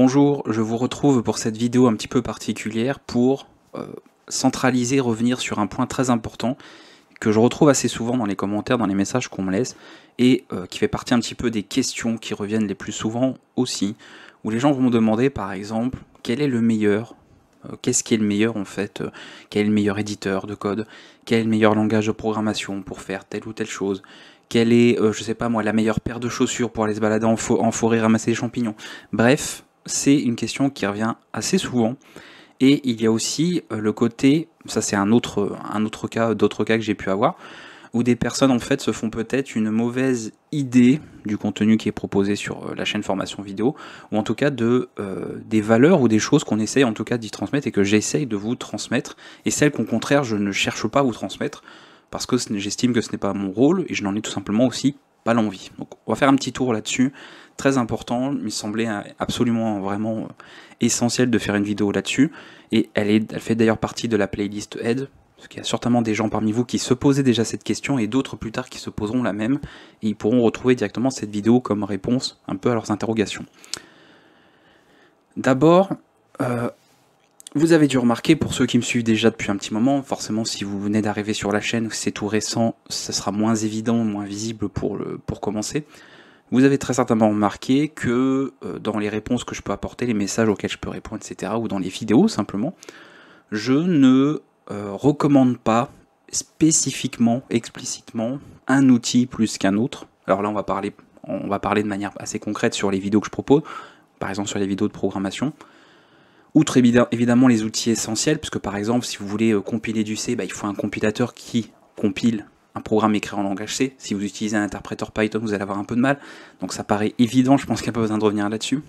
Bonjour, je vous retrouve pour cette vidéo un petit peu particulière pour euh, centraliser, revenir sur un point très important que je retrouve assez souvent dans les commentaires, dans les messages qu'on me laisse et euh, qui fait partie un petit peu des questions qui reviennent les plus souvent aussi, où les gens vont me demander par exemple quel est le meilleur euh, qu'est-ce qui est le meilleur en fait, quel est le meilleur éditeur de code, quel est le meilleur langage de programmation pour faire telle ou telle chose, quelle est, je sais pas moi, la meilleure paire de chaussures pour aller se balader en, en forêt ramasser des champignons. Bref, c'est une question qui revient assez souvent. Et il y a aussi euh, le côté, ça c'est un autre, un autre cas, d'autres cas que j'ai pu avoir, où des personnes en fait se font peut-être une mauvaise idée du contenu qui est proposé sur euh, la chaîne formation vidéo, ou en tout cas de, euh, des valeurs ou des choses qu'on essaye en tout cas d'y transmettre et que j'essaye de vous transmettre, et celles qu'au contraire je ne cherche pas à vous transmettre, parce que j'estime que ce n'est pas mon rôle, et je n'en ai tout simplement aussi l'envie. Donc on va faire un petit tour là-dessus. Très important, il me semblait absolument vraiment euh, essentiel de faire une vidéo là-dessus. Et elle, est, elle fait d'ailleurs partie de la playlist aide parce qu'il y a certainement des gens parmi vous qui se posaient déjà cette question et d'autres plus tard qui se poseront la même. Et ils pourront retrouver directement cette vidéo comme réponse un peu à leurs interrogations. D'abord, euh, vous avez dû remarquer, pour ceux qui me suivent déjà depuis un petit moment, forcément si vous venez d'arriver sur la chaîne, c'est tout récent, ce sera moins évident, moins visible pour, pour commencer. Vous avez très certainement remarqué que euh, dans les réponses que je peux apporter, les messages auxquels je peux répondre, etc., ou dans les vidéos simplement, je ne euh, recommande pas spécifiquement, explicitement, un outil plus qu'un autre. Alors là, on va, parler, on va parler de manière assez concrète sur les vidéos que je propose, par exemple sur les vidéos de programmation. Outre évidemment les outils essentiels, puisque par exemple, si vous voulez euh, compiler du C, bah, il faut un compilateur qui compile un programme écrit en langage C. Si vous utilisez un interpréteur Python, vous allez avoir un peu de mal. Donc ça paraît évident, je pense qu'il n'y a pas besoin de revenir là-dessus.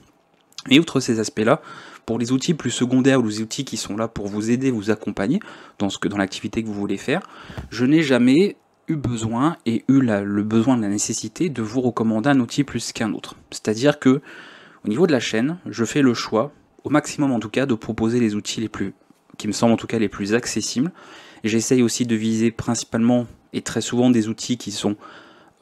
Et outre ces aspects-là, pour les outils plus secondaires ou les outils qui sont là pour vous aider, vous accompagner dans, dans l'activité que vous voulez faire, je n'ai jamais eu besoin et eu le besoin de la nécessité de vous recommander un outil plus qu'un autre. C'est-à-dire que au niveau de la chaîne, je fais le choix au maximum en tout cas de proposer les outils les plus, qui me semblent en tout cas les plus accessibles. J'essaye aussi de viser principalement et très souvent des outils qui sont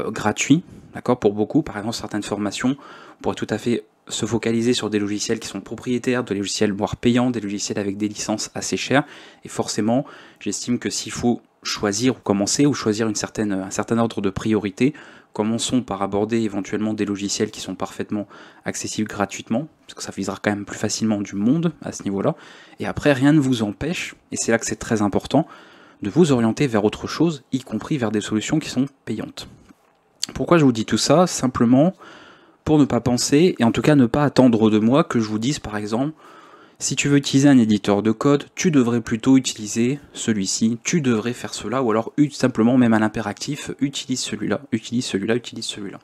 euh, gratuits, d'accord, pour beaucoup. Par exemple, certaines formations pourraient tout à fait se focaliser sur des logiciels qui sont propriétaires, de logiciels voire payants, des logiciels avec des licences assez chères. Et forcément, j'estime que s'il faut choisir ou commencer ou choisir une certaine, un certain ordre de priorité, commençons par aborder éventuellement des logiciels qui sont parfaitement accessibles gratuitement, parce que ça visera quand même plus facilement du monde à ce niveau-là. Et après, rien ne vous empêche, et c'est là que c'est très important, de vous orienter vers autre chose, y compris vers des solutions qui sont payantes. Pourquoi je vous dis tout ça Simplement pour ne pas penser, et en tout cas ne pas attendre de moi que je vous dise par exemple, si tu veux utiliser un éditeur de code, tu devrais plutôt utiliser celui-ci, tu devrais faire cela, ou alors simplement même à l'impératif, utilise celui-là, utilise celui-là, utilise celui-là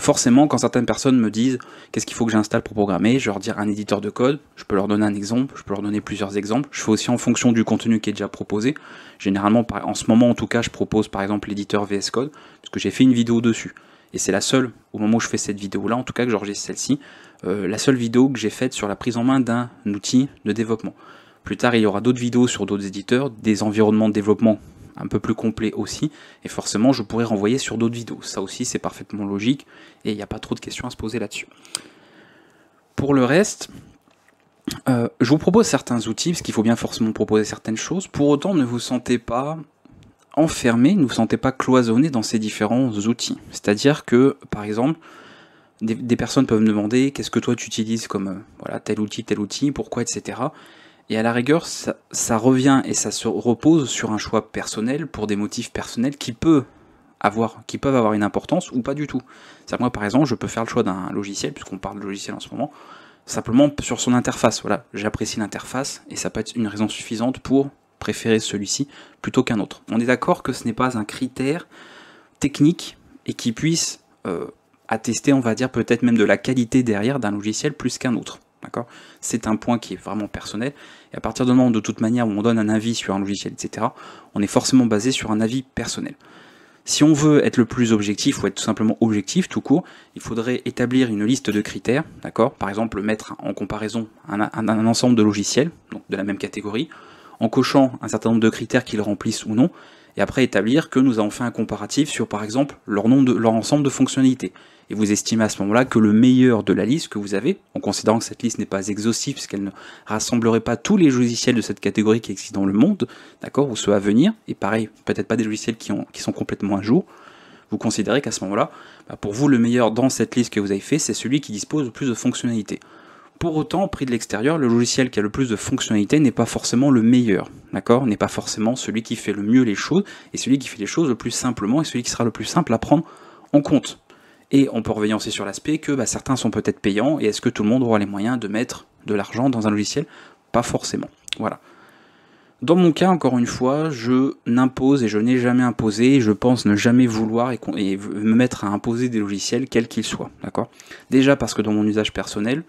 forcément, quand certaines personnes me disent qu'est-ce qu'il faut que j'installe pour programmer, je leur dire un éditeur de code, je peux leur donner un exemple, je peux leur donner plusieurs exemples. Je fais aussi en fonction du contenu qui est déjà proposé. Généralement, en ce moment en tout cas, je propose par exemple l'éditeur VS Code, parce que j'ai fait une vidéo dessus. Et c'est la seule, au moment où je fais cette vidéo-là, en tout cas que j'ai celle-ci, euh, la seule vidéo que j'ai faite sur la prise en main d'un outil de développement. Plus tard, il y aura d'autres vidéos sur d'autres éditeurs, des environnements de développement un peu plus complet aussi, et forcément je pourrais renvoyer sur d'autres vidéos. Ça aussi c'est parfaitement logique, et il n'y a pas trop de questions à se poser là-dessus. Pour le reste, euh, je vous propose certains outils, parce qu'il faut bien forcément proposer certaines choses. Pour autant, ne vous sentez pas enfermé, ne vous sentez pas cloisonné dans ces différents outils. C'est-à-dire que, par exemple, des, personnes peuvent me demander qu'est-ce que toi tu utilises comme euh, voilà, tel outil, tel outil, pourquoi, etc. Et à la rigueur, ça, revient et ça se repose sur un choix personnel pour des motifs personnels qui avoir, qui peuvent avoir une importance ou pas du tout. cest moi par exemple, je peux faire le choix d'un logiciel, puisqu'on parle de logiciel en ce moment, simplement sur son interface. Voilà, j'apprécie l'interface et ça peut être une raison suffisante pour préférer celui-ci plutôt qu'un autre. On est d'accord que ce n'est pas un critère technique et qui puisse euh, attester, on va dire, peut-être même de la qualité derrière d'un logiciel plus qu'un autre. C'est un point qui est vraiment personnel. Et à partir du moment de toute manière, où on donne un avis sur un logiciel, etc., on est forcément basé sur un avis personnel. Si on veut être le plus objectif ou être tout simplement objectif tout court, il faudrait établir une liste de critères, Par exemple, mettre en comparaison un, un, ensemble de logiciels, donc de la même catégorie, en cochant un certain nombre de critères qu'ils remplissent ou non, et après établir que nous avons fait un comparatif sur par exemple leur, ensemble de fonctionnalités. Et vous estimez à ce moment-là que le meilleur de la liste que vous avez, en considérant que cette liste n'est pas exhaustive puisqu'elle ne rassemblerait pas tous les logiciels de cette catégorie qui existent dans le monde, d'accord, ou ceux à venir, et pareil, peut-être pas des logiciels qui, sont complètement à jour, vous considérez qu'à ce moment-là, bah, pour vous, le meilleur dans cette liste que vous avez fait, c'est celui qui dispose le plus de fonctionnalités. Pour autant, pris de l'extérieur, le logiciel qui a le plus de fonctionnalités n'est pas forcément le meilleur, d'accord N'est pas forcément celui qui fait le mieux les choses, et celui qui fait les choses le plus simplement, et celui qui sera le plus simple à prendre en compte. Et on peut revenir aussi sur l'aspect que bah, certains sont peut-être payants, et est-ce que tout le monde aura les moyens de mettre de l'argent dans un logiciel Pas forcément, voilà. Dans mon cas, encore une fois, je n'impose et je n'ai jamais imposé, et je pense ne jamais vouloir et, et me mettre à imposer des logiciels, quels qu'ils soient, d'accord Déjà parce que dans mon usage personnel,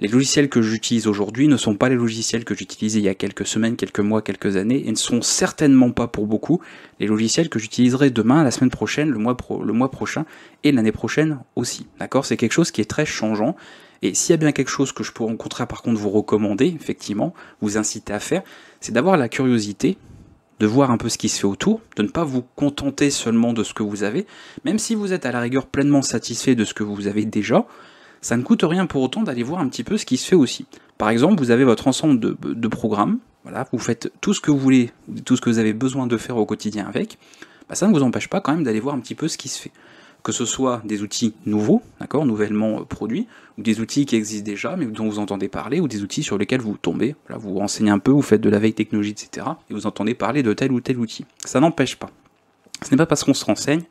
les logiciels que j'utilise aujourd'hui ne sont pas les logiciels que j'utilisais il y a quelques semaines, quelques mois, quelques années, et ne sont certainement pas pour beaucoup les logiciels que j'utiliserai demain, la semaine prochaine, le mois, le mois prochain et l'année prochaine aussi. D'accord C'est quelque chose qui est très changeant. Et s'il y a bien quelque chose que je pourrais en contraire par contre vous recommander, effectivement, vous inciter à faire, c'est d'avoir la curiosité de voir un peu ce qui se fait autour, de ne pas vous contenter seulement de ce que vous avez, même si vous êtes à la rigueur pleinement satisfait de ce que vous avez déjà, ça ne coûte rien pour autant d'aller voir un petit peu ce qui se fait aussi. Par exemple, vous avez votre ensemble de, programmes, voilà, vous faites tout ce que vous voulez, tout ce que vous avez besoin de faire au quotidien avec, bah, ça ne vous empêche pas quand même d'aller voir un petit peu ce qui se fait. Que ce soit des outils nouveaux, d'accord, nouvellement euh, produits, ou des outils qui existent déjà, mais dont vous entendez parler, ou des outils sur lesquels vous tombez, vous vous renseignez un peu, vous faites de la veille technologie, etc., et vous entendez parler de tel ou tel outil. Ça n'empêche pas. Ce n'est pas parce qu'on se renseigne,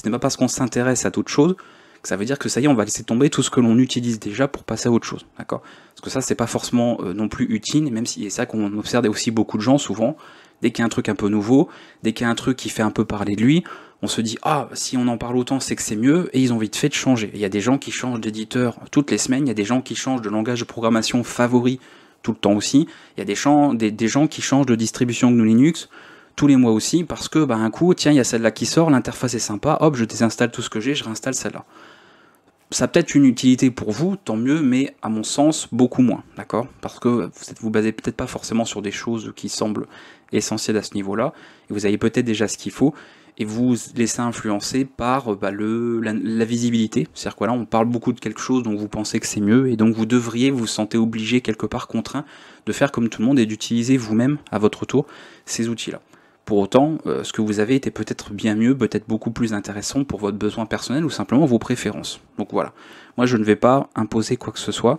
ce n'est pas parce qu'on s'intéresse à d'autres choses ça veut dire que ça y est, on va laisser tomber tout ce que l'on utilise déjà pour passer à autre chose, d'accord Parce que ça, c'est pas forcément euh, non plus utile, même si c'est ça qu'on observe aussi beaucoup de gens souvent, dès qu'il y a un truc un peu nouveau, dès qu'il y a un truc qui fait un peu parler de lui, on se dit ah si on en parle autant c'est que c'est mieux et ils ont vite fait de changer. Il y a des gens qui changent d'éditeur toutes les semaines, il y a des gens qui changent de langage de programmation favori tout le temps aussi, il y a des gens, gens qui changent de distribution GNU Linux tous les mois aussi parce que bah, un coup tiens il y a celle-là qui sort, l'interface est sympa, hop je désinstalle tout ce que j'ai, je réinstalle celle-là ça a peut-être une utilité pour vous, tant mieux, mais à mon sens, beaucoup moins, d'accord Parce que vous êtes, vous basez peut-être pas forcément sur des choses qui semblent essentielles à ce niveau-là, et vous avez peut-être déjà ce qu'il faut, et vous laissez influencer par bah, le, la, visibilité. C'est-à-dire que là, on parle beaucoup de quelque chose dont vous pensez que c'est mieux, et donc vous devriez vous sentir obligé, quelque part contraint, de faire comme tout le monde et d'utiliser vous-même, à votre tour, ces outils-là. Pour autant, euh, ce que vous avez était peut-être bien mieux, peut-être beaucoup plus intéressant pour votre besoin personnel ou simplement vos préférences. Donc voilà, moi je ne vais pas imposer quoi que ce soit.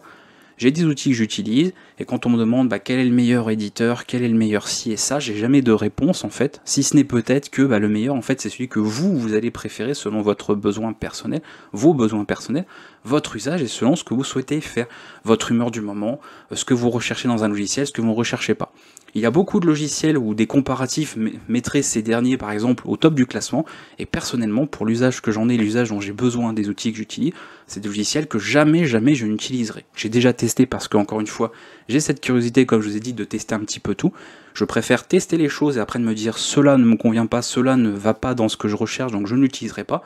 J'ai des outils que j'utilise, et quand on me demande bah, quel est le meilleur éditeur, quel est le meilleur ci et ça, j'ai jamais de réponse en fait, si ce n'est peut-être que bah, le meilleur en fait c'est celui que vous, vous allez préférer selon votre besoin personnel, vos besoins personnels, votre usage est selon ce que vous souhaitez faire, votre humeur du moment, euh, ce que vous recherchez dans un logiciel, ce que vous ne recherchez pas. Il y a beaucoup de logiciels où des comparatifs mettraient ces derniers par exemple au top du classement, et personnellement pour l'usage que j'en ai, l'usage dont j'ai besoin des outils que j'utilise, c'est des logiciels que jamais jamais je n'utiliserai. J'ai déjà testé parce que encore une fois, j'ai cette curiosité comme je vous ai dit de tester un petit peu tout. Je préfère tester les choses et après de me dire cela ne me convient pas, cela ne va pas dans ce que je recherche donc je n'utiliserai pas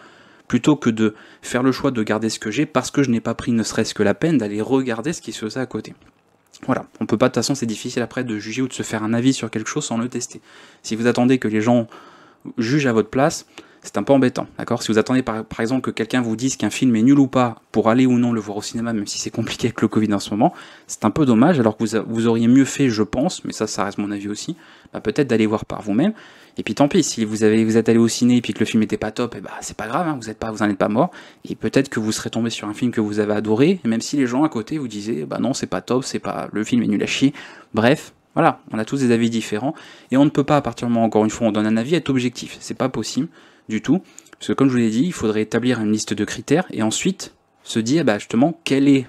plutôt que de faire le choix de garder ce que j'ai parce que je n'ai pas pris ne serait-ce que la peine d'aller regarder ce qui se faisait à côté. Voilà, on peut pas, de toute façon c'est difficile après de juger ou de se faire un avis sur quelque chose sans le tester. Si vous attendez que les gens jugent à votre place, c'est un peu embêtant, d'accord Si vous attendez par, exemple que quelqu'un vous dise qu'un film est nul ou pas pour aller ou non le voir au cinéma, même si c'est compliqué avec le Covid en ce moment, c'est un peu dommage, alors que vous, auriez mieux fait, je pense, mais ça, ça reste mon avis aussi, bah, peut-être d'aller voir par vous-même. Et puis tant pis, si vous, avez, vous êtes allé au ciné et puis que le film était pas top, et eh bah c'est pas grave, hein, vous n'en pas, vous en êtes pas mort. Et peut-être que vous serez tombé sur un film que vous avez adoré, même si les gens à côté vous disaient, bah non, c'est pas top, c'est pas, le film est nul à chier. Bref, voilà, on a tous des avis différents, et on ne peut pas, à partir du moment, encore une fois, on donne un avis, être objectif. C'est pas possible du tout. Parce que comme je vous l'ai dit, il faudrait établir une liste de critères et ensuite se dire bah, justement quel est,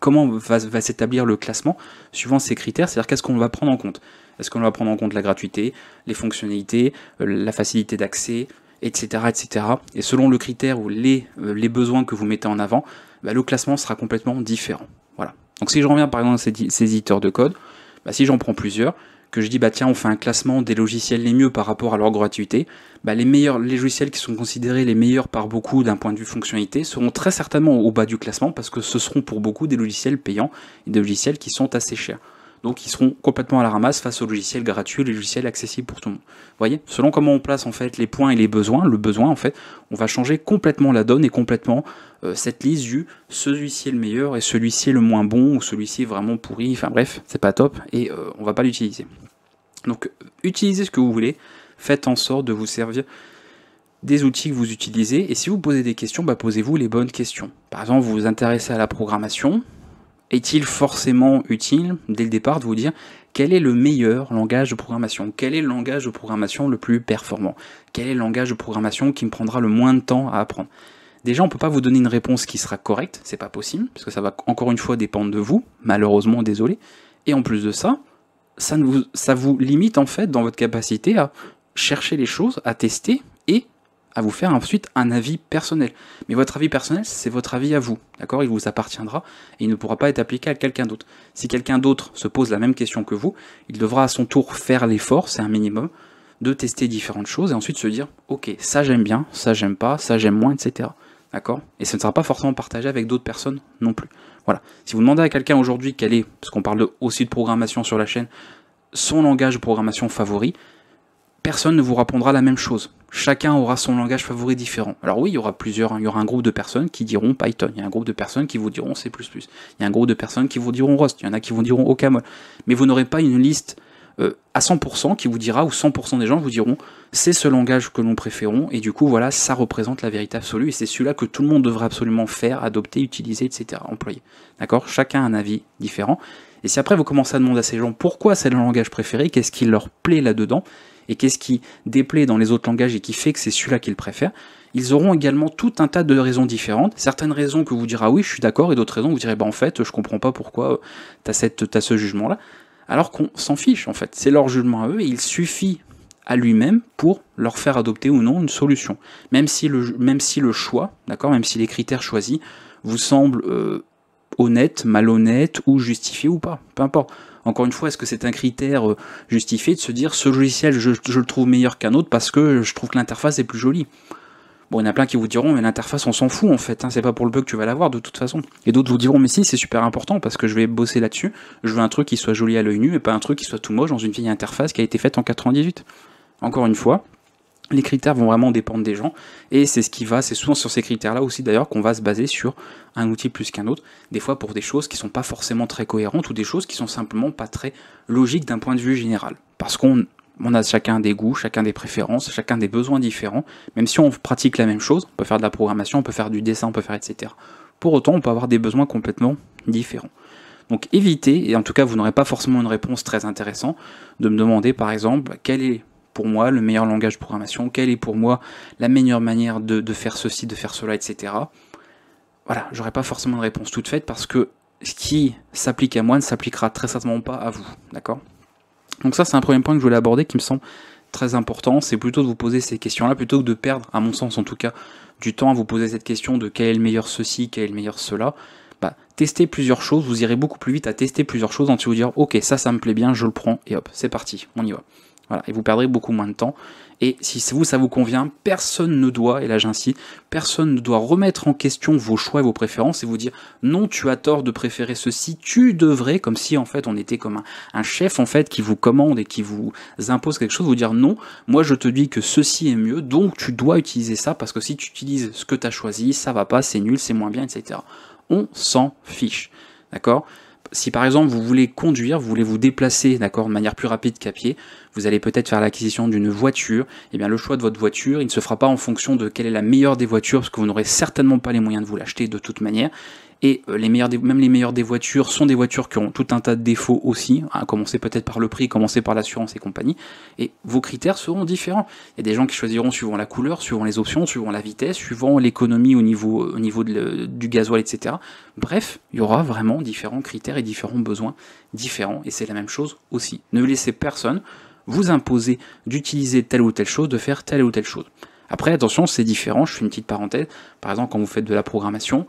comment va, s'établir le classement suivant ces critères, c'est-à-dire qu'est-ce qu'on va prendre en compte. Est-ce qu'on va prendre en compte la gratuité, les fonctionnalités, euh, la facilité d'accès, etc., etc. Et selon le critère ou les, euh, les besoins que vous mettez en avant, bah, le classement sera complètement différent. Voilà. Donc si je reviens par exemple à ces, éditeurs de code, bah, si j'en prends plusieurs, que je dis bah tiens on fait un classement des logiciels les mieux par rapport à leur gratuité, bah, les meilleurs les logiciels qui sont considérés les meilleurs par beaucoup d'un point de vue fonctionnalité seront très certainement au bas du classement parce que ce seront pour beaucoup des logiciels payants et des logiciels qui sont assez chers. Donc ils seront complètement à la ramasse face au logiciel gratuit, les logiciels accessible pour tout le monde. Vous voyez Selon comment on place en fait les points et les besoins, le besoin en fait, on va changer complètement la donne et complètement euh, cette liste du celui-ci est le meilleur et celui-ci est le moins bon ou celui-ci est vraiment pourri, enfin bref, c'est pas top et on euh, on va pas l'utiliser. Donc euh, utilisez ce que vous voulez, faites en sorte de vous servir des outils que vous utilisez et si vous posez des questions, bah, posez-vous les bonnes questions. Par exemple, vous vous intéressez à la programmation, est-il forcément utile, dès le départ, de vous dire quel est le meilleur langage de programmation Quel est le langage de programmation le plus performant Quel est le langage de programmation qui me prendra le moins de temps à apprendre Déjà, on ne peut pas vous donner une réponse qui sera correcte, c'est pas possible, parce que ça va encore une fois dépendre de vous, malheureusement, désolé. Et en plus de ça, ça, vous, ça vous limite en fait dans votre capacité à chercher les choses, à tester, à vous faire ensuite un avis personnel. Mais votre avis personnel, c'est votre avis à vous, d'accord Il vous appartiendra et il ne pourra pas être appliqué à quelqu'un d'autre. Si quelqu'un d'autre se pose la même question que vous, il devra à son tour faire l'effort, c'est un minimum, de tester différentes choses et ensuite se dire, ok, ça j'aime bien, ça j'aime pas, ça j'aime moins, etc. D'accord Et ce ne sera pas forcément partagé avec d'autres personnes non plus. Voilà. Si vous demandez à quelqu'un aujourd'hui quel est, parce qu'on parle aussi de programmation sur la chaîne, son langage de programmation favori, personne ne vous répondra la même chose. Chacun aura son langage favori différent. Alors oui, il y aura plusieurs, hein. il y aura un groupe de personnes qui diront Python, il y a un groupe de personnes qui vous diront C++, il y a un groupe de personnes qui vous diront Rust, il y en a qui vous diront OCaml. Mais vous n'aurez pas une liste euh, à 100% qui vous dira, ou 100% des gens vous diront c'est ce langage que nous préférons, et du coup voilà, ça représente la vérité absolue, et c'est celui-là que tout le monde devrait absolument faire, adopter, utiliser, etc., employer. D'accord Chacun a un avis différent. Et si après vous commencez à demander à ces gens pourquoi c'est leur langage préféré, qu'est-ce qui leur plaît là-dedans, et qu'est-ce qui déplaît dans les autres langages et qui fait que c'est celui-là qu'ils préfèrent, ils auront également tout un tas de raisons différentes. Certaines raisons que vous direz ah oui, je suis d'accord, et d'autres raisons que vous direz bah en fait, je comprends pas pourquoi euh, t'as as ce jugement là. Alors qu'on s'en fiche en fait, c'est leur jugement à eux et il suffit à lui-même pour leur faire adopter ou non une solution. Même si le, même si le choix, d'accord, même si les critères choisis vous semblent euh, honnêtes, malhonnêtes ou justifiés ou pas, peu importe. Encore une fois, est-ce que c'est un critère euh, justifié de se dire ce logiciel, je, le trouve meilleur qu'un autre parce que je trouve que l'interface est plus jolie Bon, il y en a plein qui vous diront, mais l'interface, on s'en fout en fait, hein. c'est pas pour le bug que tu vas l'avoir de toute façon. Et d'autres vous diront, mais si, c'est super important parce que je vais bosser là-dessus, je veux un truc qui soit joli à l'œil nu et pas un truc qui soit tout moche dans une vieille interface qui a été faite en 98. Encore une fois, les critères vont vraiment dépendre des gens et c'est ce qui va, c'est souvent sur ces critères-là aussi d'ailleurs qu'on va se baser sur un outil plus qu'un autre, des fois pour des choses qui sont pas forcément très cohérentes ou des choses qui sont simplement pas très logiques d'un point de vue général. Parce qu'on on a chacun des goûts, chacun des préférences, chacun des besoins différents, même si on pratique la même chose, on peut faire de la programmation, on peut faire du dessin, on peut faire etc. Pour autant, on peut avoir des besoins complètement différents. Donc évitez, et en tout cas vous n'aurez pas forcément une réponse très intéressante, de me demander par exemple quel est moi le meilleur langage de programmation, quelle est pour moi la meilleure manière de, faire ceci, de faire cela, etc. Voilà, j'aurais pas forcément de réponse toute faite parce que ce qui s'applique à moi ne s'appliquera très certainement pas à vous, d'accord Donc ça c'est un premier point que je voulais aborder qui me semble très important, c'est plutôt de vous poser ces questions-là, plutôt que de perdre, à mon sens en tout cas, du temps à vous poser cette question de quel est le meilleur ceci, quel est le meilleur cela. Bah, testez plusieurs choses, vous irez beaucoup plus vite à tester plusieurs choses en vous dire ok ça ça me plaît bien, je le prends et hop, c'est parti, on y va. Voilà, et vous perdrez beaucoup moins de temps. Et si vous, ça vous convient, personne ne doit, et là j'insiste, personne ne doit remettre en question vos choix et vos préférences et vous dire non, tu as tort de préférer ceci, tu devrais, comme si en fait on était comme un, chef en fait qui vous commande et qui vous impose quelque chose, vous dire non, moi je te dis que ceci est mieux, donc tu dois utiliser ça parce que si tu utilises ce que tu as choisi, ça va pas, c'est nul, c'est moins bien, etc. On s'en fiche. D'accord si par exemple vous voulez conduire, vous voulez vous déplacer d'accord, de manière plus rapide qu'à pied, vous allez peut-être faire l'acquisition d'une voiture, et eh bien le choix de votre voiture, il ne se fera pas en fonction de quelle est la meilleure des voitures, parce que vous n'aurez certainement pas les moyens de vous l'acheter de toute manière, et euh, les meilleurs même les meilleures des voitures sont des voitures qui ont tout un tas de défauts aussi, hein, à commencer peut-être par le prix, commencer par l'assurance et compagnie. Et vos critères seront différents. Il y a des gens qui choisiront suivant la couleur, suivant les options, suivant la vitesse, suivant l'économie au niveau, au niveau du gasoil, etc. Bref, il y aura vraiment différents critères et différents besoins différents. Et c'est la même chose aussi. Ne laissez personne vous imposer d'utiliser telle ou telle chose, de faire telle ou telle chose. Après, attention, c'est différent, je fais une petite parenthèse. Par exemple, quand vous faites de la programmation,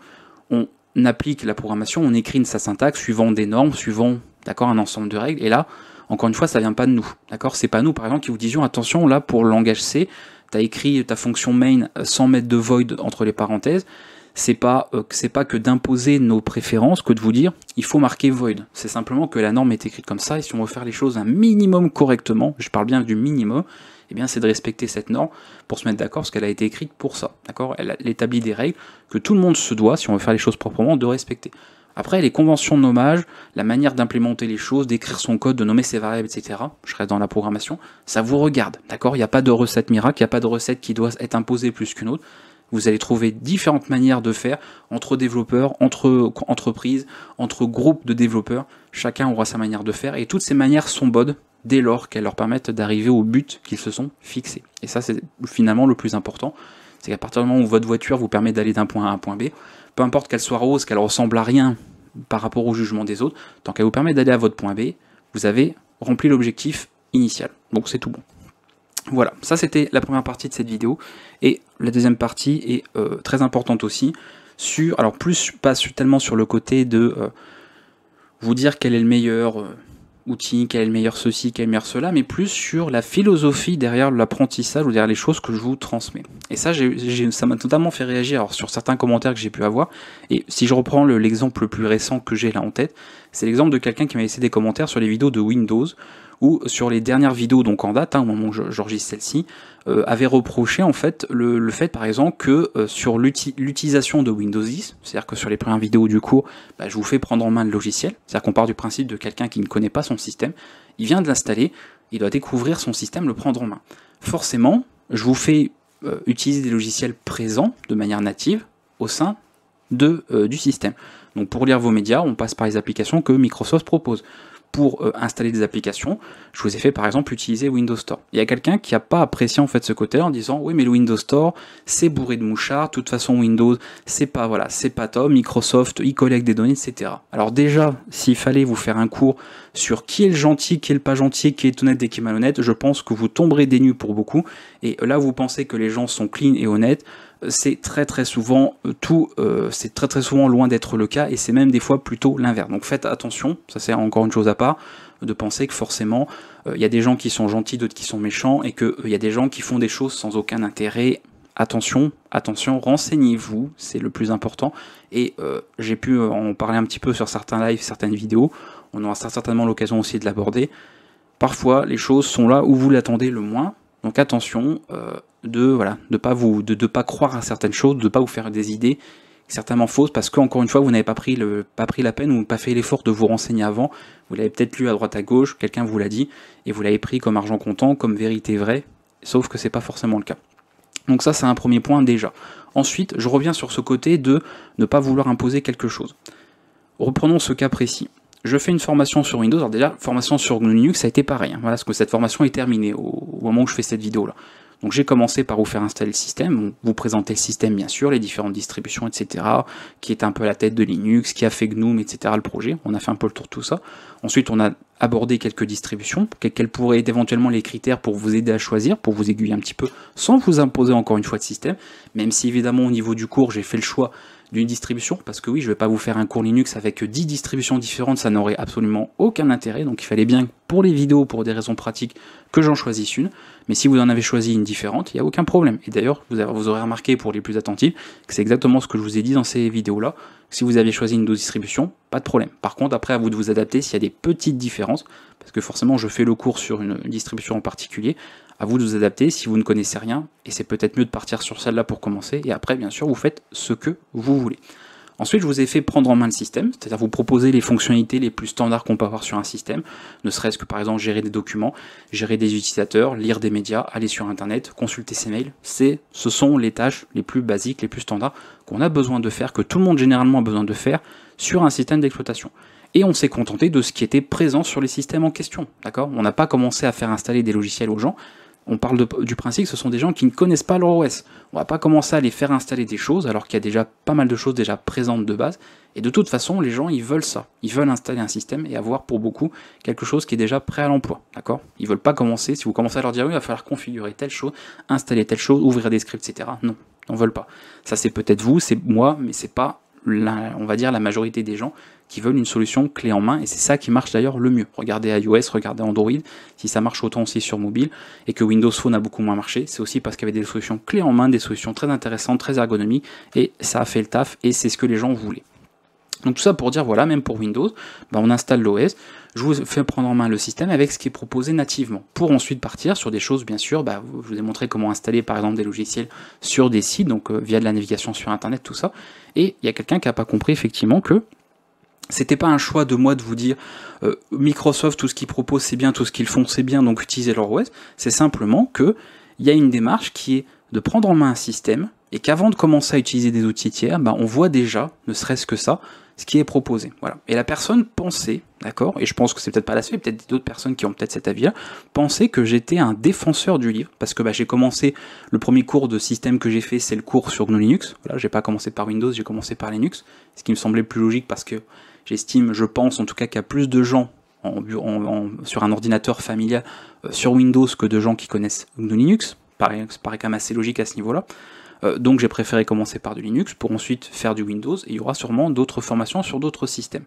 on applique la programmation, on écrit sa syntaxe suivant des normes, suivant d'accord un ensemble de règles. Et là, encore une fois, ça vient pas de nous. D'accord C'est pas nous, par exemple, qui vous disions attention, là, pour le langage C, tu as écrit ta fonction main euh, sans mettre de void entre les parenthèses c'est pas euh, c'est pas que d'imposer nos préférences que de vous dire il faut marquer void. C'est simplement que la norme est écrite comme ça et si on veut faire les choses un minimum correctement, je parle bien du minimum, eh bien c'est de respecter cette norme pour se mettre d'accord parce qu'elle a été écrite pour ça. D'accord Elle établit des règles que tout le monde se doit si on veut faire les choses proprement de respecter. Après, les conventions de nommage, la manière d'implémenter les choses, d'écrire son code, de nommer ses variables, etc., je reste dans la programmation, ça vous regarde, d'accord Il n'y a pas de recette miracle, il n'y a pas de recette qui doit être imposée plus qu'une autre, vous allez trouver différentes manières de faire entre développeurs, entre entreprises, entre groupes de développeurs. Chacun aura sa manière de faire et toutes ces manières sont bonnes dès lors qu'elles leur permettent d'arriver au but qu'ils se sont fixés. Et ça, c'est finalement le plus important. C'est qu'à partir du moment où votre voiture vous permet d'aller d'un point A à un point B, peu importe qu'elle soit rose, qu'elle ressemble à rien par rapport au jugement des autres, tant qu'elle vous permet d'aller à votre point B, vous avez rempli l'objectif initial. Donc c'est tout bon. Voilà, ça c'était la première partie de cette vidéo. Et la deuxième partie est euh, très importante aussi. Sur, alors plus, pas tellement sur le côté de euh, vous dire quel est le meilleur euh, outil, quel est le meilleur ceci, quel est le meilleur cela, mais plus sur la philosophie derrière l'apprentissage ou derrière les choses que je vous transmets. Et ça, ça m'a notamment fait réagir sur certains commentaires que j'ai pu avoir. Et si je reprends l'exemple le plus récent que j'ai là en tête, c'est l'exemple de quelqu'un qui m'a laissé des commentaires sur les vidéos de Windows ou sur les dernières vidéos donc en date, hein, au moment où j'enregistre celle-ci, euh, avait reproché en fait le, fait par exemple que euh, sur l'utilisation de Windows 10, c'est-à-dire que sur les premières vidéos du cours, bah, je vous fais prendre en main le logiciel, c'est-à-dire qu'on part du principe de quelqu'un qui ne connaît pas son système, il vient de l'installer, il doit découvrir son système, le prendre en main. Forcément, je vous fais euh, utiliser des logiciels présents de manière native au sein de, du système. Donc pour lire vos médias, on passe par les applications que Microsoft propose pour euh, installer des applications, je vous ai fait par exemple utiliser Windows Store. Il y a quelqu'un qui n'a pas apprécié en fait ce côté en disant oui mais le Windows Store c'est bourré de mouchards, de toute façon Windows c'est pas voilà c'est pas top, Microsoft il collecte des données etc. Alors déjà s'il fallait vous faire un cours sur qui est le gentil, qui est le pas gentil, qui est honnête et qui est malhonnête, je pense que vous tomberez des nues pour beaucoup et là vous pensez que les gens sont clean et honnêtes c'est très très souvent euh, tout, euh, c'est très très souvent loin d'être le cas et c'est même des fois plutôt l'inverse. Donc faites attention, ça c'est encore une chose à part, de penser que forcément euh, il y a des gens qui sont gentils, d'autres qui sont méchants et qu'il y a des gens qui font des choses sans aucun intérêt. Attention, attention, renseignez-vous, c'est le plus important. Et j'ai pu en parler un petit peu sur certains lives, certaines vidéos, on aura certainement l'occasion aussi de l'aborder. Parfois, les choses sont là où vous l'attendez le moins, donc attention, de voilà pas vous de, de pas croire à certaines choses, de pas vous faire des idées certainement fausses parce que qu'encore une fois vous n'avez pas pris le pas pris la peine ou pas fait l'effort de vous renseigner avant. Vous l'avez peut-être lu à droite à gauche, quelqu'un vous l'a dit et vous l'avez pris comme argent comptant, comme vérité vraie, sauf que c'est pas forcément le cas. Donc ça c'est un premier point déjà. Ensuite, je reviens sur ce côté de ne pas vouloir imposer quelque chose. Reprenons ce cas précis je fais une formation sur Windows. Alors déjà, formation sur Linux, ça a été pareil. Hein. Voilà, parce que cette formation est terminée au, moment où je fais cette vidéo là. Donc j'ai commencé par vous faire installer le système, vous présenter le système bien sûr, les différentes distributions, etc., qui est un peu à la tête de Linux, qui a fait GNOME, etc., le projet. On a fait un peu le tour de tout ça. Ensuite, on a abordé quelques distributions, quels pourraient être éventuellement les critères pour vous aider à choisir, pour vous aiguiller un petit peu, sans vous imposer encore une fois de système, même si évidemment au niveau du cours, j'ai fait le choix d'une distribution, parce que oui, je ne vais pas vous faire un cours Linux avec 10 distributions différentes, ça n'aurait absolument aucun intérêt, donc il fallait bien pour les vidéos, pour des raisons pratiques, que j'en choisisse une, mais si vous en avez choisi une différente, il n'y a aucun problème. Et d'ailleurs, vous, vous aurez remarqué pour les plus attentifs que c'est exactement ce que je vous ai dit dans ces vidéos-là, si vous avez choisi une dose distribution, pas de problème. Par contre, après, à vous de vous adapter s'il y a des petites différences, parce que forcément, je fais le cours sur une distribution en particulier. À vous de vous adapter si vous ne connaissez rien, et c'est peut-être mieux de partir sur celle-là pour commencer, et après, bien sûr, vous faites ce que vous voulez. Ensuite, je vous ai fait prendre en main le système, c'est-à-dire vous proposer les fonctionnalités les plus standards qu'on peut avoir sur un système, ne serait-ce que par exemple gérer des documents, gérer des utilisateurs, lire des médias, aller sur Internet, consulter ses mails. ce sont les tâches les plus basiques, les plus standards qu'on a besoin de faire, que tout le monde généralement a besoin de faire sur un système d'exploitation. Et on s'est contenté de ce qui était présent sur les systèmes en question, d'accord On n'a pas commencé à faire installer des logiciels aux gens, on parle du principe que ce sont des gens qui ne connaissent pas leur OS. On va pas commencer à les faire installer des choses alors qu'il y a déjà pas mal de choses déjà présentes de base. Et de toute façon, les gens, ils veulent ça. Ils veulent installer un système et avoir pour beaucoup quelque chose qui est déjà prêt à l'emploi. D'accord Ils veulent pas commencer, si vous commencez à leur dire, oui, il va falloir configurer telle chose, installer telle chose, ouvrir des scripts, etc. Non, ne veulent pas. Ça, c'est peut-être vous, c'est moi, mais c'est pas, on va dire, la majorité des gens qui veulent une solution clé en main, et c'est ça qui marche d'ailleurs le mieux. Regardez iOS, regardez Android, si ça marche autant aussi sur mobile, et que Windows Phone a beaucoup moins marché, c'est aussi parce qu'il y avait des solutions clés en main, des solutions très intéressantes, très ergonomiques, et ça a fait le taf, et c'est ce que les gens voulaient. Donc tout ça pour dire, voilà, même pour Windows, ben, on installe l'OS, je vous fais prendre en main le système avec ce qui est proposé nativement, pour ensuite partir sur des choses, bien sûr, ben, je vous ai montré comment installer par exemple des logiciels sur des sites, donc euh, via de la navigation sur Internet, tout ça, et il y a quelqu'un qui n'a pas compris effectivement que c'était pas un choix de moi de vous dire euh, Microsoft, tout ce qu'ils proposent c'est bien, tout ce qu'ils font c'est bien, donc utilisez leur OS. C'est simplement que il y a une démarche qui est de prendre en main un système et qu'avant de commencer à utiliser des outils tiers, ben, on voit déjà, ne serait-ce que ça, ce qui est proposé. Voilà. Et la personne pensait, d'accord, et je pense que c'est peut-être pas la seule, peut-être d'autres personnes qui ont peut-être cet avis-là, pensait que j'étais un défenseur du livre, parce que ben, j'ai commencé, le premier cours de système que j'ai fait, c'est le cours sur GNU Linux. Voilà, j'ai pas commencé par Windows, j'ai commencé par Linux, ce qui me semblait plus logique parce que J'estime, je pense en tout cas qu'il y a plus de gens sur un ordinateur familial euh, sur Windows que de gens qui connaissent GNU Linux. Pareil, ça paraît quand même assez logique à ce niveau-là. Euh, donc j'ai préféré commencer par du Linux pour ensuite faire du Windows et il y aura sûrement d'autres formations sur d'autres systèmes.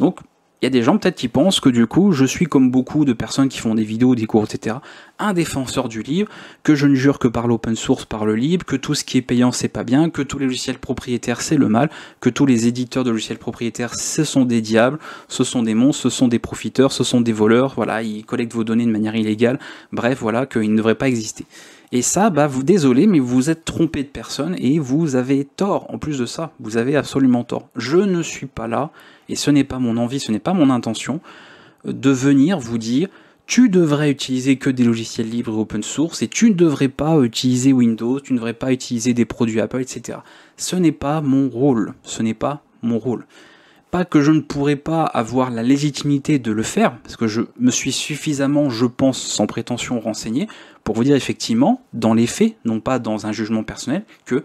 Donc il y a des gens peut-être qui pensent que du coup, je suis comme beaucoup de personnes qui font des vidéos, des cours, etc., un défenseur du livre, que je ne jure que par l'open source, par le libre, que tout ce qui est payant c'est pas bien, que tous les logiciels propriétaires c'est le mal, que tous les éditeurs de logiciels propriétaires ce sont des diables, ce sont des monstres, ce sont des profiteurs, ce sont des voleurs, voilà, ils collectent vos données de manière illégale, bref, voilà, qu'ils ne devraient pas exister. Et ça, bah, vous désolé, mais vous êtes trompé de personne et vous avez tort. En plus de ça, vous avez absolument tort. Je ne suis pas là, et ce n'est pas mon envie, ce n'est pas mon intention, euh, de venir vous dire tu devrais utiliser que des logiciels libres et open source et tu ne devrais pas utiliser Windows, tu ne devrais pas utiliser des produits Apple, etc. Ce n'est pas mon rôle. Ce n'est pas mon rôle. Pas que je ne pourrais pas avoir la légitimité de le faire, parce que je me suis suffisamment, je pense, sans prétention renseigné, pour vous dire effectivement, dans les faits, non pas dans un jugement personnel, que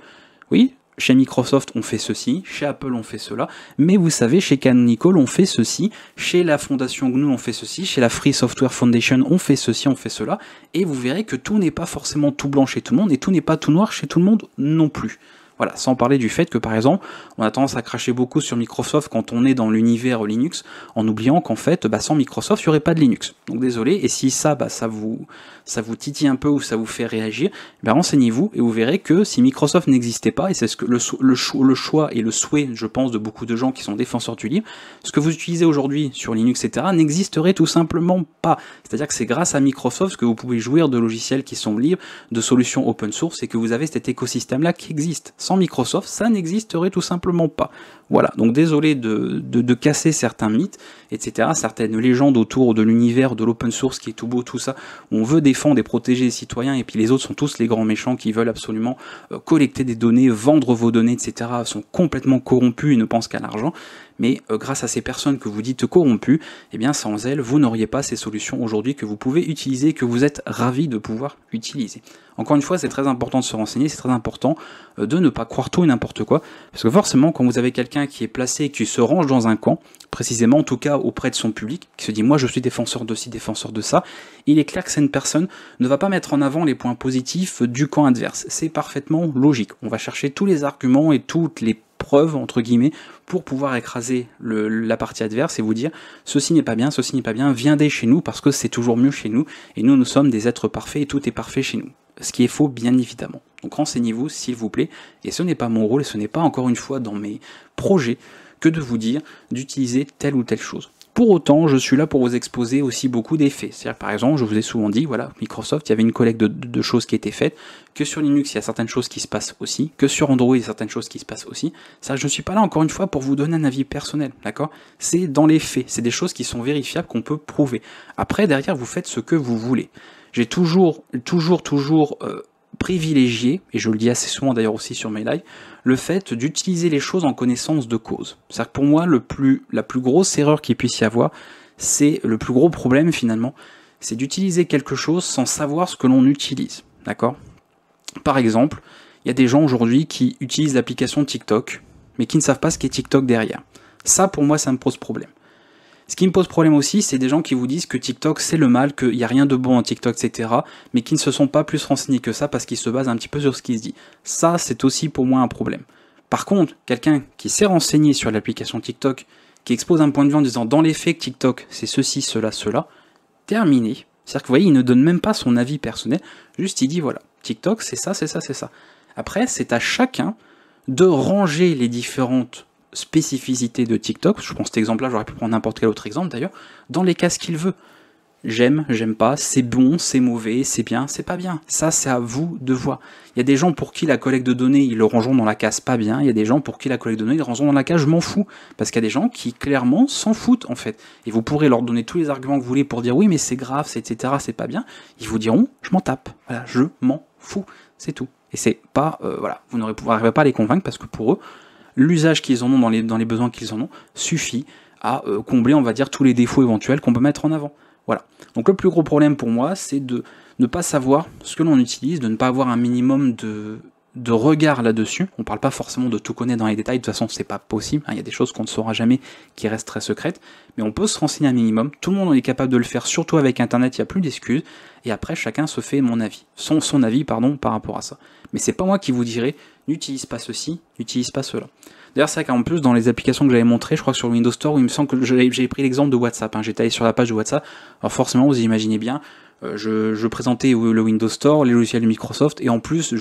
oui, chez Microsoft on fait ceci, chez Apple on fait cela, mais vous savez, chez Canonical on fait ceci, chez la Fondation GNU on fait ceci, chez la Free Software Foundation on fait ceci, on fait cela, et vous verrez que tout n'est pas forcément tout blanc chez tout le monde, et tout n'est pas tout noir chez tout le monde non plus. Voilà, sans parler du fait que par exemple, on a tendance à cracher beaucoup sur Microsoft quand on est dans l'univers Linux, en oubliant qu'en fait, bah, sans Microsoft, il n'y aurait pas de Linux. Donc désolé, et si ça, bah, ça vous ça vous titille un peu ou ça vous fait réagir, ben renseignez-vous et vous verrez que si Microsoft n'existait pas, et c'est ce que le, le, choix et le souhait, je pense, de beaucoup de gens qui sont défenseurs du libre, ce que vous utilisez aujourd'hui sur Linux, etc., n'existerait tout simplement pas. C'est-à-dire que c'est grâce à Microsoft que vous pouvez jouir de logiciels qui sont libres, de solutions open source, et que vous avez cet écosystème-là qui existe. Sans Microsoft, ça n'existerait tout simplement pas. Voilà, donc désolé de, de, casser certains mythes, etc., certaines légendes autour de l'univers de l'open source qui est tout beau, tout ça, où on veut défendre et protéger les citoyens, et puis les autres sont tous les grands méchants qui veulent absolument euh, collecter des données, vendre vos données, etc., sont complètement corrompus et ne pensent qu'à l'argent mais euh, grâce à ces personnes que vous dites corrompues, eh bien sans elles, vous n'auriez pas ces solutions aujourd'hui que vous pouvez utiliser, que vous êtes ravi de pouvoir utiliser. Encore une fois, c'est très important de se renseigner, c'est très important euh, de ne pas croire tout et n'importe quoi, parce que forcément, quand vous avez quelqu'un qui est placé qui se range dans un camp, précisément en tout cas auprès de son public, qui se dit moi je suis défenseur de ci, défenseur de ça, il est clair que cette personne ne va pas mettre en avant les points positifs du camp adverse. C'est parfaitement logique. On va chercher tous les arguments et toutes les preuve entre guillemets, pour pouvoir écraser le, la partie adverse et vous dire ceci n'est pas bien, ceci n'est pas bien, viendez chez nous parce que c'est toujours mieux chez nous et nous, nous sommes des êtres parfaits et tout est parfait chez nous. Ce qui est faux, bien évidemment. Donc renseignez-vous, s'il vous plaît, et ce n'est pas mon rôle et ce n'est pas encore une fois dans mes projets que de vous dire d'utiliser telle ou telle chose. Pour autant, je suis là pour vous exposer aussi beaucoup des faits. C'est-à-dire, par exemple, je vous ai souvent dit, voilà, Microsoft, il y avait une collecte de, choses qui étaient faites, que sur Linux, il y a certaines choses qui se passent aussi, que sur Android, il y a certaines choses qui se passent aussi. Ça, je ne suis pas là, encore une fois, pour vous donner un avis personnel, d'accord C'est dans les faits, c'est des choses qui sont vérifiables, qu'on peut prouver. Après, derrière, vous faites ce que vous voulez. J'ai toujours, toujours, toujours... Euh, privilégier, et je le dis assez souvent d'ailleurs aussi sur mes lives, le fait d'utiliser les choses en connaissance de cause. C'est-à-dire que pour moi, le plus, la plus grosse erreur qu'il puisse y avoir, c'est le plus gros problème finalement, c'est d'utiliser quelque chose sans savoir ce que l'on utilise. D'accord Par exemple, il y a des gens aujourd'hui qui utilisent l'application TikTok, mais qui ne savent pas ce qu'est TikTok derrière. Ça, pour moi, ça me pose problème. Ce qui me pose problème aussi, c'est des gens qui vous disent que TikTok c'est le mal, qu'il n'y a rien de bon en TikTok, etc. Mais qui ne se sont pas plus renseignés que ça parce qu'ils se basent un petit peu sur ce qu'ils se dit. Ça, c'est aussi pour moi un problème. Par contre, quelqu'un qui s'est renseigné sur l'application TikTok, qui expose un point de vue en disant dans les faits TikTok c'est ceci, cela, cela, terminé. C'est-à-dire que vous voyez, il ne donne même pas son avis personnel, juste il dit voilà, TikTok c'est ça, c'est ça, c'est ça. Après, c'est à chacun de ranger les différentes spécificité de TikTok, je prends cet exemple-là, j'aurais pu prendre n'importe quel autre exemple d'ailleurs, dans les cases qu'il veut. J'aime, j'aime pas, c'est bon, c'est mauvais, c'est bien, c'est pas bien. Ça, c'est à vous de voir. Il y a des gens pour qui la collecte de données, ils le rangeront dans la case pas bien. Il y a des gens pour qui la collecte de données, ils le rangeront dans la case je m'en fous. Parce qu'il y a des gens qui clairement s'en foutent en fait. Et vous pourrez leur donner tous les arguments que vous voulez pour dire oui, mais c'est grave, etc., c'est pas bien. Ils vous diront je m'en tape. Voilà, je m'en fous. C'est tout. Et c'est pas, euh, voilà, vous n'arriverez pas à les convaincre parce que pour eux, l'usage qu'ils en ont dans les, dans les besoins qu'ils en ont suffit à euh, combler, on va dire, tous les défauts éventuels qu'on peut mettre en avant. Voilà. Donc le plus gros problème pour moi, c'est de ne pas savoir ce que l'on utilise, de ne pas avoir un minimum de, de regard là-dessus. On ne parle pas forcément de tout connaître dans les détails, de toute façon c'est pas possible, hein. il y a des choses qu'on ne saura jamais, qui restent très secrètes, mais on peut se renseigner un minimum, tout le monde est capable de le faire, surtout avec Internet, il n'y a plus d'excuses et après chacun se fait mon avis, son, avis pardon, par rapport à ça. Mais c'est pas moi qui vous dirai, n'utilise pas ceci, n'utilise pas cela. D'ailleurs, c'est vrai qu'en plus, dans les applications que j'avais montrées, je crois que sur Windows Store, où il me semble que j'ai pris l'exemple de WhatsApp, hein. j'étais allé sur la page de WhatsApp, alors forcément, vous imaginez bien, euh, je, présentais le Windows Store, les logiciels de Microsoft, et en plus,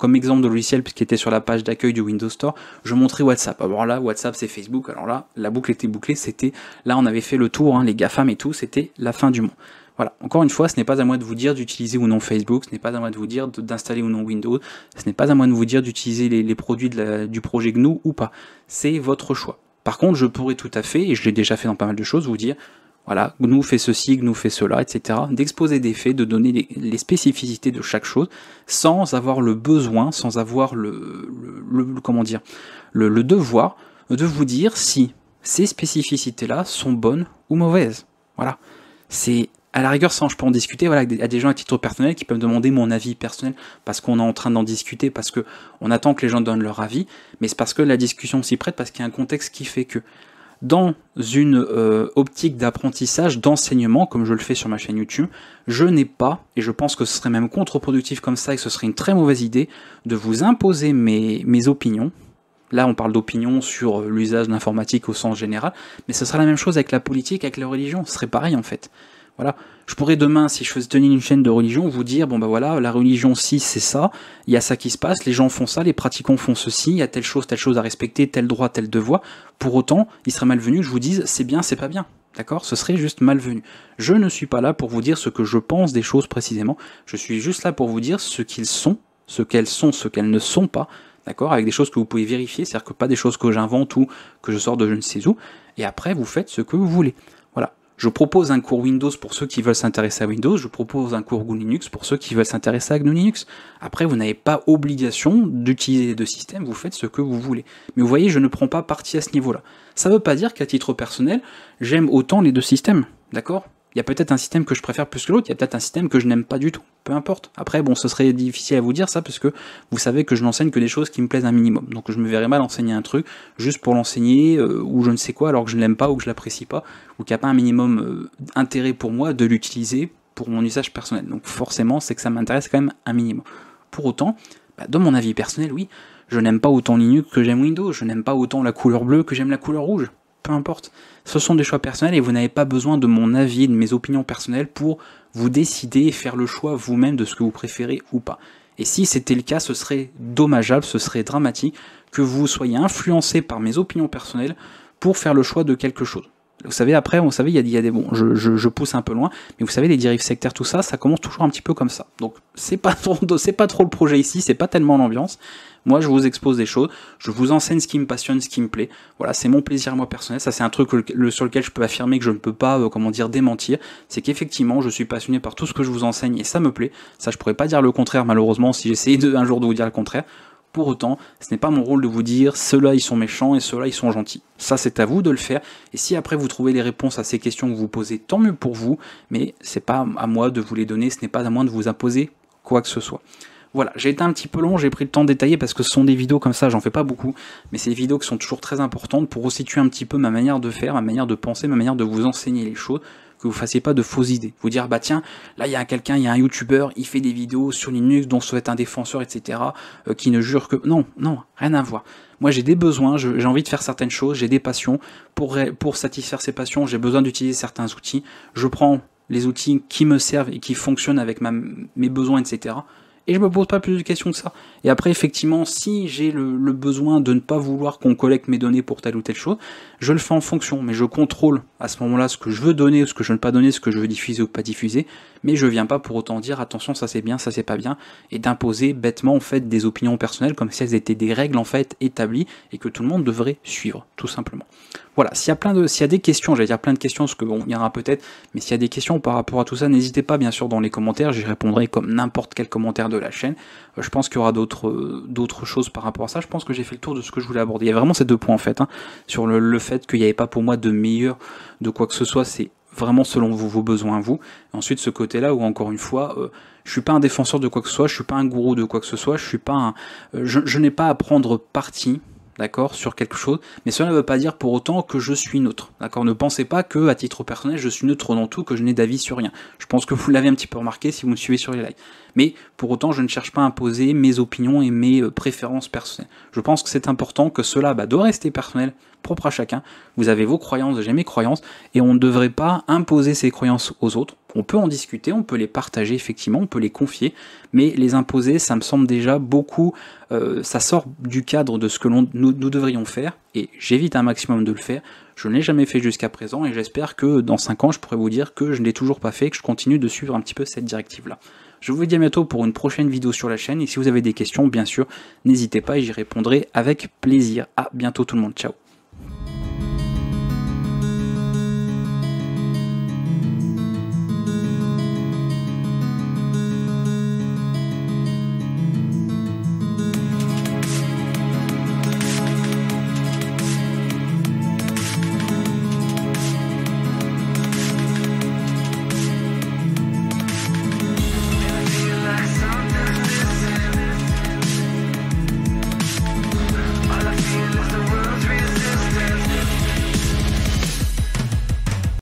comme exemple de logiciel puisqu'il était sur la page d'accueil du Windows Store, je montrais WhatsApp. Ah, alors là, WhatsApp c'est Facebook, alors là, la boucle était bouclée, c'était, là on avait fait le tour, hein, les GAFAM et tout, c'était la fin du monde. Voilà, encore une fois, ce n'est pas à moi de vous dire d'utiliser ou non Facebook, ce n'est pas à moi de vous dire d'installer ou non Windows, ce n'est pas à moi de vous dire d'utiliser les, produits du projet GNU ou pas. C'est votre choix. Par contre, je pourrais tout à fait, et je l'ai déjà fait dans pas mal de choses, vous dire, voilà, GNU fait ceci, GNU fait cela, etc. D'exposer des faits, de donner les, spécificités de chaque chose, sans avoir le besoin, sans avoir le, comment dire, le, le devoir de vous dire si ces spécificités-là sont bonnes ou mauvaises. Voilà. C'est à la rigueur, ça, je peux en discuter voilà, a des gens à titre personnel qui peuvent me demander mon avis personnel parce qu'on est en train d'en discuter, parce qu'on attend que les gens donnent leur avis, mais c'est parce que la discussion s'y prête, parce qu'il y a un contexte qui fait que dans une euh, optique d'apprentissage, d'enseignement, comme je le fais sur ma chaîne YouTube, je n'ai pas, et je pense que ce serait même contre-productif comme ça, et que ce serait une très mauvaise idée, de vous imposer mes, opinions, Là, on parle d'opinion sur euh, l'usage de l'informatique au sens général, mais ce serait la même chose avec la politique, avec la religion, ce serait pareil en fait. Voilà. Je pourrais demain, si je faisais tenir une chaîne de religion, vous dire, bon ben voilà, la religion si c'est ça, il y a ça qui se passe, les gens font ça, les pratiquants font ceci, il y a telle chose, telle chose à respecter, tel droit, tel devoir. Pour autant, il serait malvenu que je vous dise c'est bien, c'est pas bien. D'accord Ce serait juste malvenu. Je ne suis pas là pour vous dire ce que je pense des choses précisément. Je suis juste là pour vous dire ce qu'ils sont, ce qu'elles sont, ce qu'elles ne sont pas. D'accord Avec des choses que vous pouvez vérifier, c'est-à-dire que pas des choses que j'invente ou que je sors de je ne sais où. Et après, vous faites ce que vous voulez. Je propose un cours Windows pour ceux qui veulent s'intéresser à Windows, je propose un cours GNU Linux pour ceux qui veulent s'intéresser à GNU Linux. Après, vous n'avez pas obligation d'utiliser les deux systèmes, vous faites ce que vous voulez. Mais vous voyez, je ne prends pas parti à ce niveau-là. Ça ne veut pas dire qu'à titre personnel, j'aime autant les deux systèmes, d'accord il y a peut-être un système que je préfère plus que l'autre, il y a peut-être un système que je n'aime pas du tout, peu importe. Après, bon, ce serait difficile à vous dire ça parce que vous savez que je n'enseigne que des choses qui me plaisent un minimum. Donc je me verrais mal enseigner un truc juste pour l'enseigner euh, ou je ne sais quoi alors que je ne l'aime pas ou que je l'apprécie pas ou qu'il n'y a pas un minimum d'intérêt euh, intérêt pour moi de l'utiliser pour mon usage personnel. Donc forcément, c'est que ça m'intéresse quand même un minimum. Pour autant, bah, dans mon avis personnel, oui, je n'aime pas autant Linux que j'aime Windows, je n'aime pas autant la couleur bleue que j'aime la couleur rouge peu importe. Ce sont des choix personnels et vous n'avez pas besoin de mon avis, de mes opinions personnelles pour vous décider et faire le choix vous-même de ce que vous préférez ou pas. Et si c'était le cas, ce serait dommageable, ce serait dramatique que vous soyez influencé par mes opinions personnelles pour faire le choix de quelque chose. Vous savez, après, vous savez, il y a, des bon, je, pousse un peu loin, mais vous savez, les dérives sectaires, tout ça, ça commence toujours un petit peu comme ça. Donc, c'est pas c'est pas trop le projet ici, c'est pas tellement l'ambiance, moi, je vous expose des choses, je vous enseigne ce qui me passionne, ce qui me plaît. Voilà, c'est mon plaisir moi personnel. Ça, c'est un truc sur lequel je peux affirmer que je ne peux pas, euh, comment dire, démentir. C'est qu'effectivement, je suis passionné par tout ce que je vous enseigne et ça me plaît. Ça, je pourrais pas dire le contraire malheureusement si j'essayais de, un jour de vous dire le contraire. Pour autant, ce n'est pas mon rôle de vous dire ceux-là ils sont méchants et ceux-là ils sont gentils. Ça c'est à vous de le faire. Et si après vous trouvez les réponses à ces questions que vous posez, tant mieux pour vous. Mais c'est pas à moi de vous les donner, ce n'est pas à moi de vous imposer quoi que ce soit. Voilà, j'ai été un petit peu long, j'ai pris le temps de détailler parce que ce sont des vidéos comme ça, j'en fais pas beaucoup, mais c'est des vidéos qui sont toujours très importantes pour resituer un petit peu ma manière de faire, ma manière de penser, ma manière de vous enseigner les choses, que vous fassiez pas de fausses idées. Vous dire, bah tiens, là il y a quelqu'un, il y a un youtubeur, il fait des vidéos sur Linux dont souhaite un défenseur, etc., euh, qui ne jure que... Non, non, rien à voir. Moi j'ai des besoins, j'ai envie de faire certaines choses, j'ai des passions. Pour, pour satisfaire ces passions, j'ai besoin d'utiliser certains outils. Je prends les outils qui me servent et qui fonctionnent avec ma, mes besoins, etc et je me pose pas plus de questions que ça. Et après, effectivement, si j'ai le, le besoin de ne pas vouloir qu'on collecte mes données pour telle ou telle chose, je le fais en fonction, mais je contrôle à ce moment-là ce que je veux donner, ou ce que je veux ne pas donner, ce que je veux diffuser ou pas diffuser, mais je viens pas pour autant dire attention ça c'est bien, ça c'est pas bien, et d'imposer bêtement en fait des opinions personnelles comme si elles étaient des règles en fait établies et que tout le monde devrait suivre, tout simplement. Voilà, s'il y a plein de, s'il y a des questions, j'allais dire plein de questions, ce que bon, il y aura peut-être, mais s'il y a des questions par rapport à tout ça, n'hésitez pas bien sûr dans les commentaires, j'y répondrai comme n'importe quel commentaire de la chaîne. Euh, je pense qu'il y aura d'autres, euh, d'autres choses par rapport à ça. Je pense que j'ai fait le tour de ce que je voulais aborder. Il y a vraiment ces deux points en fait, hein, sur le, le fait qu'il n'y avait pas pour moi de meilleur de quoi que ce soit, c'est vraiment selon vos, vos besoins, vous. ensuite, ce côté-là où, encore une fois, euh, je suis pas un défenseur de quoi que ce soit, je suis pas un gourou de quoi que ce soit, je suis pas euh, je n'ai pas à prendre parti d'accord, sur quelque chose, mais cela ne veut pas dire pour autant que je suis neutre, d'accord Ne pensez pas que, à titre personnel, je suis neutre dans tout, que je n'ai d'avis sur rien. Je pense que vous l'avez un petit peu remarqué si vous me suivez sur les lives. Mais pour autant, je ne cherche pas à imposer mes opinions et mes euh, préférences personnelles. Je pense que c'est important que cela bah, doit rester personnel, propre à chacun. Vous avez vos croyances, j'ai mes croyances, et on ne devrait pas imposer ses croyances aux autres on peut en discuter, on peut les partager effectivement, on peut les confier, mais les imposer, ça me semble déjà beaucoup, euh, ça sort du cadre de ce que nous, devrions faire, et j'évite un maximum de le faire. Je ne l'ai jamais fait jusqu'à présent, et j'espère que dans 5 ans, je pourrai vous dire que je ne l'ai toujours pas fait, que je continue de suivre un petit peu cette directive-là. Je vous dis à bientôt pour une prochaine vidéo sur la chaîne, et si vous avez des questions, bien sûr, n'hésitez pas, et j'y répondrai avec plaisir. À bientôt tout le monde, ciao